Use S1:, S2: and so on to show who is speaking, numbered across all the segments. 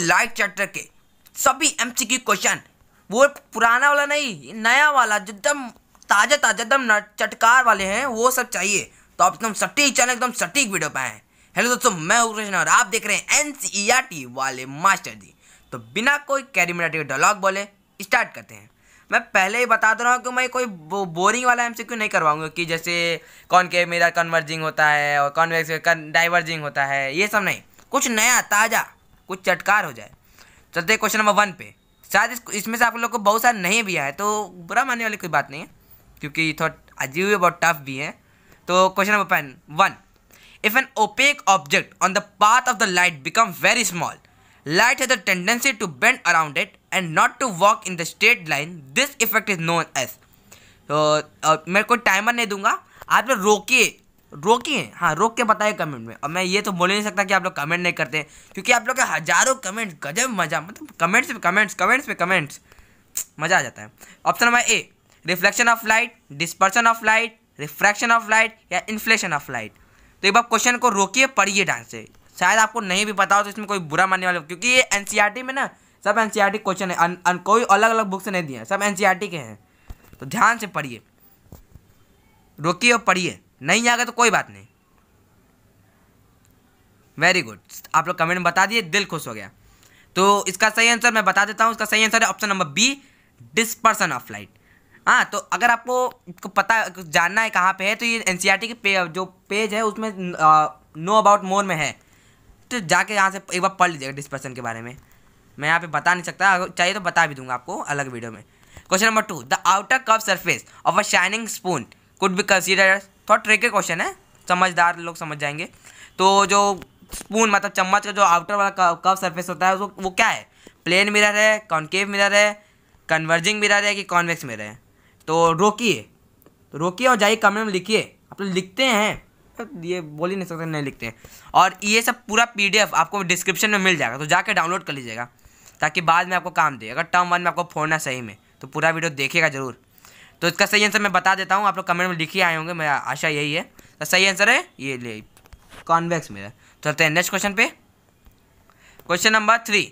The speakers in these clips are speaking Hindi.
S1: लाइट चैप्टर के सभी एमसीक्यू क्वेश्चन वो पुराना वाला नहीं नया वाला एकदम ताज़ा ताज़ा एकदम चटकार वाले हैं वो सब चाहिए तो आप एकदम सटीक चैनल एकदम सटीक वीडियो पे हेलो दोस्तों मैं उग्रेशन और आप देख रहे हैं N C E R T वाले मास्टर जी तो बिना कोई कैरी मिनाटी डायलॉग बोले स्टार्ट करते हैं मैं पहले ही बता दे रहा हूँ कि मैं कोई बो, बोरिंग वाला एम नहीं करवाऊंगा कि जैसे कौन के मेरा कन्वर्जिंग होता है और कॉन्वेक्स डाइवर्जिंग होता है ये सब नहीं कुछ नया ताज़ा कुछ चटकार हो जाए चलते क्वेश्चन नंबर वन पे शायद इसमें से आप लोग को बहुत सारा नहीं भी आए तो बुरा मानने वाली कोई बात नहीं है क्योंकि थोड़ा अजीब बहुत टफ भी है तो question number pen one if an opaque object on the path of the light become very small light has tendency to bend around it and not to walk in the straight line this effect is known as तो मैं कोई टाइमर नहीं दूंगा आप लोग रोकिए रोकिए हाँ रोक के बताइए कमेंट में और मैं ये तो बोल ही नहीं सकता कि आप लोग कमेंट नहीं करते क्योंकि आप लोग के हज़ारों कमेंट्स गजब मजा मतलब कमेंट्स पे कमेंट्स कमेंट्स पे कमेंट्स मज़ा आ जाता है option number A reflection of light dispersion of light refraction of light या इन्फ्लेशन ऑफ लाइट तो एक बार क्वेश्चन को रोकिए पढ़िए ढंग से शायद आपको नहीं भी पता हो तो इसमें कोई बुरा मानने वाला क्योंकि ये एन e में ना सब एन क्वेश्चन e है अन, कोई अलग अलग बुक से नहीं दिए सब एन e के हैं तो ध्यान से पढ़िए रोकिए और पढ़िए नहीं आ गए तो कोई बात नहीं वेरी गुड आप लोग कमेंट बता दिए दिल खुश हो गया तो इसका सही आंसर मैं बता देता हूँ इसका सही आंसर है option number B dispersion of light हाँ तो अगर आपको पता जानना है कहाँ पे है तो ये एन सी की पे, जो पेज है उसमें नो अबाउट मोर में है तो जाके यहाँ से एक बार पढ़ लीजिएगा डिस्पर्सन के बारे में मैं यहाँ पे बता नहीं सकता अगर चाहिए तो बता भी दूंगा आपको अलग वीडियो में question number two the outer cup surface of a shining spoon could be consider थोड़ा ट्रिकी क्वेश्चन है समझदार लोग समझ जाएंगे तो जो स्पून मतलब चम्मच का जो आउटर वाला कव सरफेस होता है वो वो क्या है प्लेन मिरर है कॉन्केव मिरर है कन्वर्जिंग मिरर है कि कॉन्वेक्स मिरर है तो रोकिए तो रोकिए और जाइए कमरे में लिखिए आप लोग लिखते हैं तो ये बोल ही नहीं सकते नहीं लिखते हैं और ये सब पूरा पीडीएफ आपको डिस्क्रिप्शन में मिल जाएगा तो जाके डाउनलोड कर लीजिएगा ताकि बाद में आपको काम दे अगर टर्म वन में आपको फोड़ना सही में तो पूरा वीडियो देखिएगा जरूर तो इसका सही आंसर मैं बता देता हूँ आप लोग कमेंट में लिखी आए होंगे मेरा आशा यही है तो सही आंसर है ये ले कॉन्वेक्स मेरा तो चलते हैं नेक्स्ट क्वेश्चन पे question number three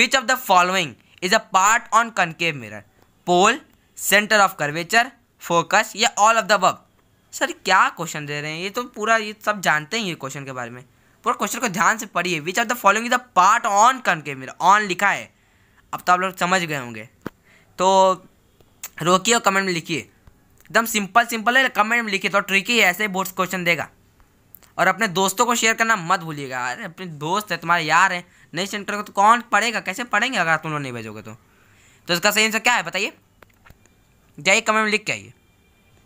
S1: which of the following is a part on concave mirror pole centre of curvature focus या all of the above sir क्या क्वेश्चन दे रहे हैं ये तो पूरा ये सब जानते हैं ये क्वेश्चन के बारे में पूरा क्वेश्चन को ध्यान से पढ़िए which of the following is a part on concave mirror on लिखा है अब तो आप लोग समझ गए होंगे तो रोकिए और कमेंट में लिखिए एकदम सिंपल सिंपल है कमेंट में लिखिए तो ट्रिकी है ऐसे ही बोर्ड्स क्वेश्चन देगा और अपने दोस्तों को शेयर करना मत भूलिएगा अरे अपने दोस्त है तुम्हारे यार है नहीं सेंटर को तो कौन पढ़ेगा कैसे पढ़ेंगे अगर तुम लोग नहीं भेजोगे तो तो इसका सही आंसर क्या है बताइए जाइए कमेंट में लिख के आइए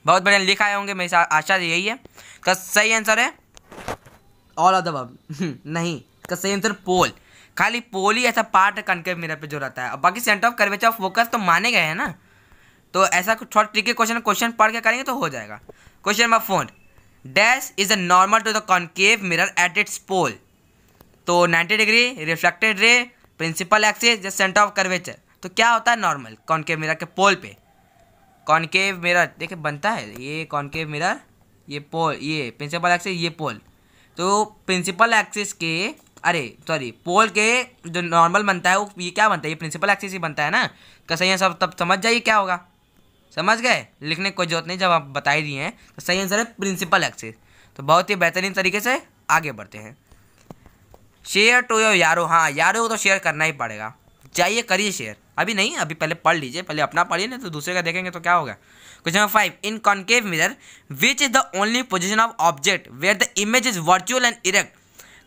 S1: बहुत बढ़िया लिख आए होंगे मेरी आशा यही है का सही आंसर है ऑल ऑफ द नहीं का सही आंसर पोल खाली पोल ही ऐसा पार्ट कनके मेरे पे जो रहता है और बाकी centre of curvature of focus तो माने गए हैं ना तो ऐसा थोड़ा ट्रिकी क्वेश्चन क्वेश्चन पढ़ के करेंगे तो हो जाएगा question number four dash is a normal to the concave mirror at its pole तो 90 degree reflected ray principal axis या सेंटर ऑफ कर्वेचर तो क्या होता है नॉर्मल कॉन्केव मिरर के पोल पे कॉन्केव मिरर देखिए बनता है ये कॉन्केव मिरर ये पोल ये प्रिंसिपल एक्सिस ये पोल तो प्रिंसिपल एक्सिस के अरे सॉरी पोल के जो नॉर्मल बनता है वो ये क्या बनता है ये प्रिंसिपल एक्सिस ही बनता है ना कसैया सब तब समझ जाइए क्या होगा समझ गए लिखने की कोई जरूरत नहीं जब आप बता ही दिए हैं तो सही आंसर है प्रिंसिपल एक्सिस तो बहुत ही बेहतरीन तरीके से आगे बढ़ते हैं शेयर टू योर यारो हाँ यारो को तो शेयर करना ही पड़ेगा चाहिए करिए शेयर अभी नहीं अभी पहले पढ़ लीजिए पहले अपना पढ़िए ना तो दूसरे का देखेंगे तो क्या होगा question number five in concave mirror which is the only position of object where the image is virtual and erect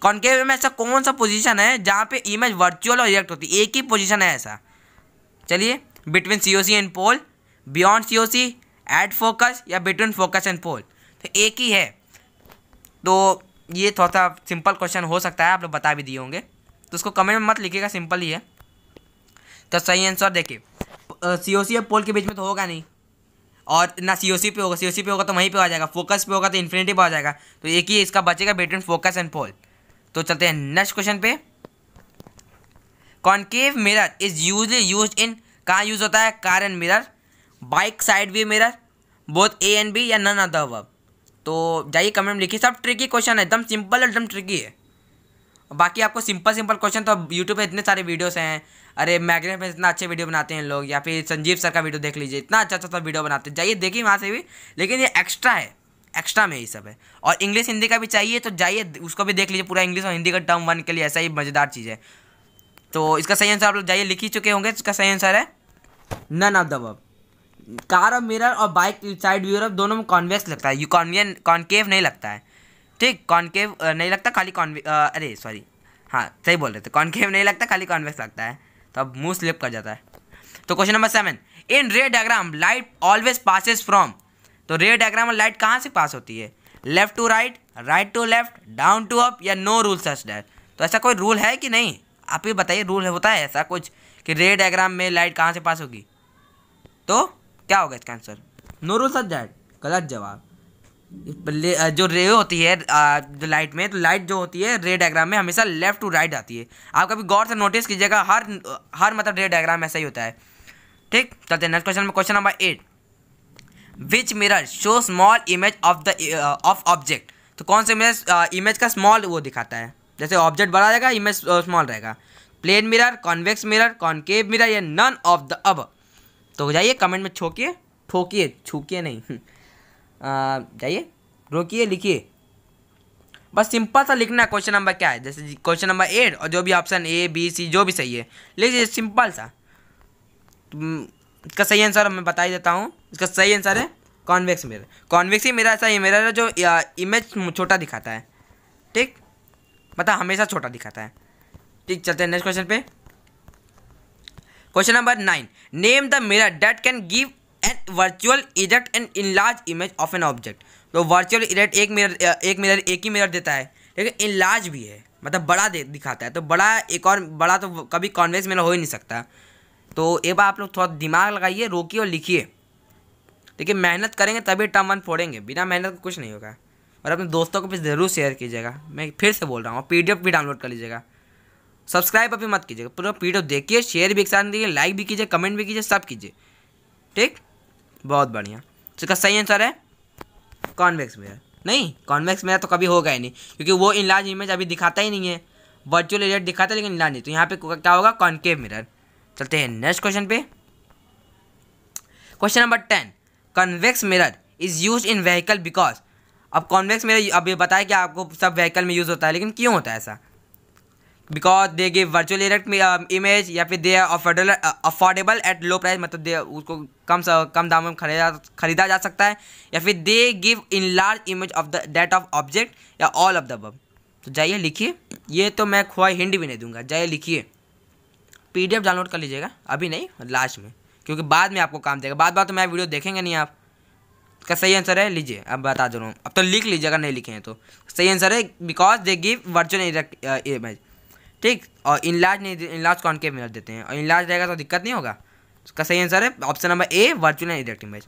S1: concave में ऐसा कौन सा पोजिशन है जहाँ पे इमेज वर्चुअल और इरेक्ट होती है एक ही पोजिशन है ऐसा चलिए between C O C and pole beyond C O C at focus या बिटवीन फोकस एंड पोल तो एक ही है तो ये थोड़ा सा सिंपल क्वेश्चन हो सकता है आप लोग बता भी दिए होंगे तो उसको कमेंट में मत लिखिएगा सिंपल ही है तो सही आंसर देखिए सी ओ सी और पोल के बीच में तो होगा नहीं और ना सी ओ सी पे होगा सी ओ सी पे होगा तो वहीं पे आ जाएगा फोकस पे होगा तो इन्फिनिटी आ जाएगा तो एक ही इसका बचेगा बिटवीन फोकस एंड पोल तो चलते हैं नेक्स्ट क्वेश्चन पे concave mirror is usually use in कहाँ यूज़ होता है car and mirror bike side view mirror both A and B या नन अदर वर्ब तो जाइए कमेंट में लिखिए सब ट्रिकी क्वेश्चन है एकदम सिंपल एकदम ट्रिकी है बाकी आपको सिंपल सिंपल क्वेश्चन तो यूट्यूब पे इतने सारे वीडियोस हैं अरे मैग्रेन पे इतना अच्छे वीडियो बनाते हैं लोग या फिर संजीव सर का वीडियो देख लीजिए इतना अच्छा अच्छा सा वीडियो बनाते हैं जाइए देखिए वहाँ से भी लेकिन ये एक्स्ट्रा है एक्स्ट्रा में यही सब है और इंग्लिश हिंदी का भी चाहिए तो जाइए उसको भी देख लीजिए पूरा इंग्लिश और हिंदी का टर्म वन के लिए ऐसा ही मज़ेदार चीज़ है तो इसका सही आंसर आप लोग जाइए लिख ही चुके होंगे इसका सही आंसर है none of the above car और मिरर और बाइक साइड व्यूर अब दोनों में कॉन्वेक्स लगता है यू कॉन्वियन कॉन्केव नहीं लगता है ठीक कॉन्केव नहीं लगता खाली कॉन्वे अरे सॉरी हाँ सही बोल रहे थे कॉन्केव नहीं लगता खाली कॉन्वेक्स लगता है तो अब मुंह स्लिप कर जाता है तो question number seven in ray diagram light always passes from तो रे डायग्राम में लाइट कहाँ से पास होती है left to right right to left down to up या नो रूल सच डेट तो ऐसा कोई रूल है कि नहीं आप ये बताइए रूल होता है ऐसा कुछ कि रे डायग्राम में लाइट कहाँ से पास होगी तो क्या होगा इसका आंसर नो ऑफ दैट गलत जवाब जो रे होती है जो लाइट में तो लाइट जो होती है रे डायग्राम में हमेशा लेफ्ट टू राइट आती है आप कभी गौर से नोटिस कीजिएगा हर हर मतलब रे डायग्राम ऐसा ही होता है ठीक चलते हैं नेक्स्ट क्वेश्चन में question number eight which mirror show small image of the of object तो कौन से मिरर इमेज का स्मॉल वो दिखाता है जैसे ऑब्जेक्ट बड़ा रहेगा इमेज स्मॉल रहेगा plane mirror convex mirror concave mirror या नन ऑफ द अब तो जाइए कमेंट में छोकिए ठोकिए छूकिए नहीं हम्म। जाइए रोकिए लिखिए बस सिंपल सा लिखना है क्वेश्चन नंबर क्या है जैसे क्वेश्चन नंबर एट और जो भी ऑप्शन ए बी सी जो भी सही है लिखिए सिंपल सा हम्म, इसका सही आंसर मैं बता ही देता हूँ इसका सही आंसर है कॉन्वेक्स मिरर कॉन्वेक्स ही मेरा ऐसा ये मेरा जो इमेज छोटा दिखाता है ठीक मतलब हमेशा छोटा दिखाता है ठीक चलते हैं नेक्स्ट क्वेश्चन पे question number nine name the mirror that can give an virtual erect and in large image of an object तो वर्चुअल इजेक्ट एक मिरर एक मिरर एक ही मिरर देता है लेकिन इन लार्ज भी है मतलब बड़ा दे दिखाता है तो बड़ा एक और बड़ा तो कभी कॉन्वेंस मिरर हो ही नहीं सकता तो एक बार आप लोग थोड़ा दिमाग लगाइए रोकिए और लिखिए देखिए मेहनत करेंगे तभी टर्म वन फोड़ेंगे बिना मेहनत का कुछ नहीं होगा और अपने दोस्तों को भी ज़रूर शेयर कीजिएगा मैं फिर से बोल रहा हूँ पी भी डाउनलोड कर लीजिएगा सब्सक्राइब अभी मत कीजिएगा पूरा वीडियो देखिए शेयर भी एक साथ दीजिए लाइक भी कीजिए कमेंट भी कीजिए सब कीजिए ठीक बहुत बढ़िया इसका सही आंसर है कॉन्वेक्स मिरर नहीं कॉन्वेक्स मिरर तो कभी होगा ही नहीं क्योंकि वो इलाज इमेज अभी दिखाता ही नहीं है वर्चुअल एजेंट दिखाता है लेकिन इलाज नहीं तो यहाँ पे क्या होगा कॉन्केव मिरर चलते हैं नेक्स्ट क्वेश्चन पे question number ten convex mirror is use in vehicle because अब कॉन्वेक्स मिरर अभी बताया कि आपको सब व्हीकल में यूज़ होता है लेकिन क्यों होता है ऐसा because they give virtual erect image या फिर they affordable affordable at low price मतलब दे उसको कम कम दाम में खरीदा खरीदा जा सकता है या फिर they give in large image of the date of object या ऑल ऑफ द बब तो जाइए लिखिए ये तो मैं खुआ हिंड भी नहीं दूंगा जाइए लिखिए एफ डाउनलोड कर लीजिएगा अभी नहीं लास्ट में क्योंकि बाद में आपको काम देगा बाद बाद तो मैं वीडियो देखेंगे नहीं आप का सही आंसर है लीजिए अब बता दे रहा हूँ अब तो लिख लीजिए अगर नहीं लिखे हैं तो सही आंसर है because they give virtual image ठीक और इलाज नहीं कौन के मिरर देते हैं और इलाज रहेगा तो दिक्कत नहीं होगा उसका सही आंसर है option number A virtual erect image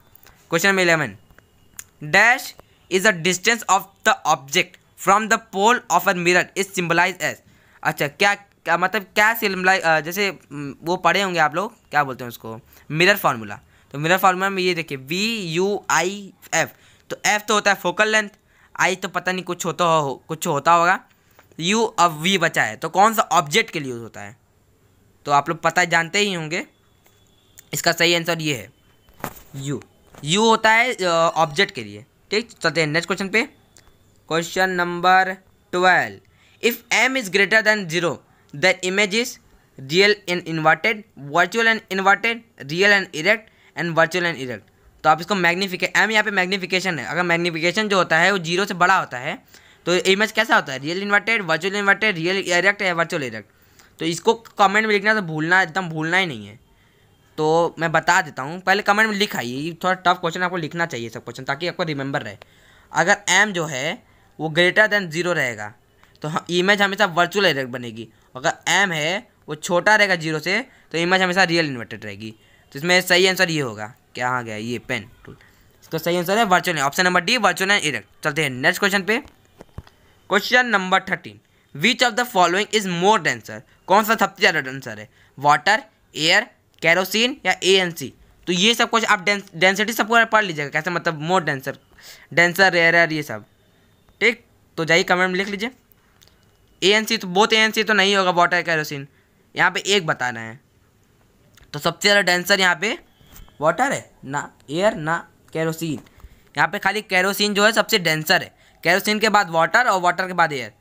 S1: question number eleven dash is the distance of the object from the pole of a mirror is symbolize as अच्छा क्या क्या मतलब क्या सिम्बलाइज जैसे वो पढ़े होंगे आप लोग क्या बोलते हैं उसको मिरर फार्मूला तो मिरर फार्मूला में ये देखिए वी यू आई एफ तो एफ तो होता है फोकल लेंथ आई तो पता नहीं कुछ होता हो कुछ होता होगा यू अब वी बचा है तो कौन सा ऑब्जेक्ट के लिए यूज़ होता है तो आप लोग पता जानते ही होंगे इसका सही आंसर ये है यू यू होता है ऑब्जेक्ट के लिए ठीक चलते हैं नेक्स्ट क्वेश्चन पे question number twelve if m is greater than zero that image is real and inverted virtual and inverted real and erect and virtual and erect तो आप इसको मैग्नीफिके एम यहाँ पे मैग्नीफिकेशन है अगर मैग्नीफिकेशन जो होता है वो जीरो से बड़ा होता है तो इमेज कैसा होता है real inverted virtual inverted real erect या वर्चुअल इरेक्ट तो इसको कमेंट में लिखना तो भूलना एकदम भूलना ही नहीं है तो मैं बता देता हूँ पहले कमेंट में लिख आइए ये थोड़ा टफ क्वेश्चन आपको लिखना चाहिए सब क्वेश्चन ताकि आपको रिमेंबर रहे अगर एम जो है वो ग्रेटर देन जीरो रहेगा तो इमेज हमेशा वर्चुअल इरेक्ट बनेगी अगर एम है वो छोटा रहेगा जीरो से तो इमेज हमेशा रियल इन्वर्टेड रहेगी तो इसमें सही आंसर ये होगा क्या आ गया ये पेन टूल इसका सही आंसर है virtual option number D virtual and erect चलते हैं नेक्स्ट क्वेश्चन पे question number thirteen which of the following is more denser कौन सा सबसे ज़्यादा डेंसर है वाटर एयर कैरोसिन या ए एन सी तो ये सब कुछ आप डेंसिटी सब पढ़ लीजिएगा कैसे मतलब मोर डेंसर डेंसर रेयर ये सब ठीक तो जाइए कमेंट में लिख लीजिए ए एन सी तो बहुत ए एन सी तो नहीं होगा वाटर कैरोसिन यहाँ पे एक बताना है तो सबसे ज़्यादा डेंसर यहाँ पे वाटर है ना एयर ना कैरोसिन यहाँ पे खाली कैरोसिन जो है सबसे डेंसर है कैरोसिन के बाद वाटर और वाटर के बाद एयर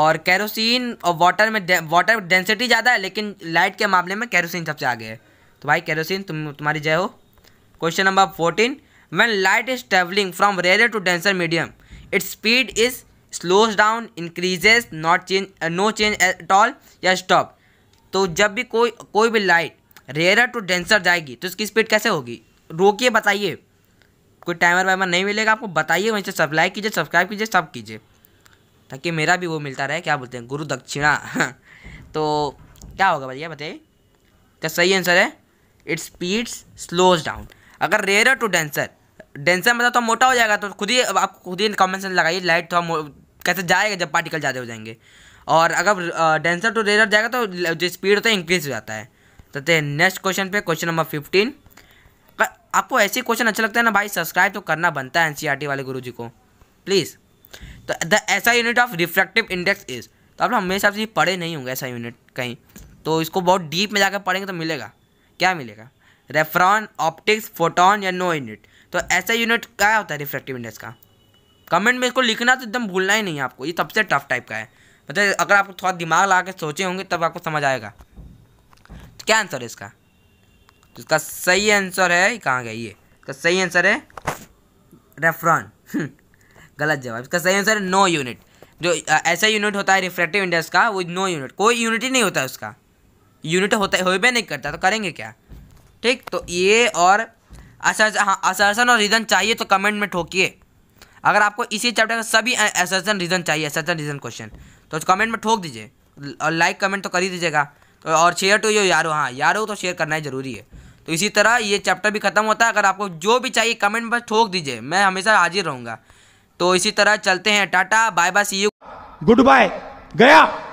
S1: और कैरोसिन और वाटर में वाटर डेंसिटी ज़्यादा है लेकिन लाइट के मामले में कैरोसिन सबसे आगे है तो भाई कैरोसिन तुम तुम्हारी जय हो question number fourteen when light is travelling from rare to denser medium its speed is slows down increases not change no change at all या स्टॉप तो जब भी कोई कोई भी लाइट रेयर टू डेंसर जाएगी तो इसकी स्पीड कैसे होगी रोकिए बताइए कोई टाइमर वाइमर नहीं मिलेगा आपको बताइए वहीं से सब लाइक कीजिए सब्सक्राइब कीजिए सब कीजिए ताकि मेरा भी वो मिलता रहे क्या बोलते हैं गुरु दक्षिणा तो क्या होगा भैया बताइए तो सही आंसर है इट्स स्पीड्स स्लोज डाउन अगर रेयर टू डेंसर डेंसर मतलब तो मोटा हो जाएगा तो खुद ही आप खुद ही कॉमेंट लगाइए लाइट थोड़ा कैसे जाएगा जब पार्टिकल ज़्यादा हो जाएंगे और अगर डेंसर टू रेयर जाएगा तो जो स्पीड होता है इंक्रीज हो जाता है तो नेक्स्ट क्वेश्चन पे क्वेश्चन नंबर फिफ्टीन आपको ऐसे क्वेश्चन अच्छा लगता है ना भाई सब्सक्राइब तो करना बनता है एन e वाले गुरु जी को प्लीज़ तो द ऐसा unit of reflective index is तो आप हमेशा से पढ़े नहीं होंगे ऐसा यूनिट कहीं तो इसको बहुत डीप में जाकर पढ़ेंगे तो मिलेगा क्या मिलेगा रेफ्रॉन ऑप्टिक्स फोटोन या नो यूनिट तो ऐसा यूनिट क्या होता है रिफ्लेक्टिव इंडेक्स का कमेंट में इसको लिखना तो एकदम भूलना ही नहीं है आपको ये सबसे टफ टाइप का है मतलब अगर आप थोड़ा दिमाग लगा के सोचे होंगे तब आपको समझ आएगा तो क्या आंसर है इसका जिसका सही आंसर है कहाँ गया ये इसका सही आंसर है रेफ्रॉन हम्म, गलत जवाब इसका सही आंसर है नो यूनिट जो ऐसा यूनिट होता है रिफ्रेक्टिव इंडेक्स का वो नो यूनिट कोई यूनिट ही नहीं होता है उसका यूनिट होता हो भी नहीं करता तो करेंगे क्या ठीक तो ये और असर हाँ असरसन और रीज़न चाहिए तो कमेंट में ठोकिए अगर आपको इसी चैप्टर का सभी असरसन रीज़न चाहिए असरसन रीज़न क्वेश्चन तो कमेंट में ठोक दीजिए और लाइक कमेंट तो कर ही दीजिएगा हाँ, तो और शेयर टू यो यारो हाँ यारो तो शेयर करना ही ज़रूरी है तो इसी तरह ये चैप्टर भी खत्म होता है अगर आपको जो भी चाहिए कमेंट बस ठोक दीजिए मैं हमेशा हाजिर रहूंगा तो इसी तरह चलते हैं tata bye bye see you good bye गया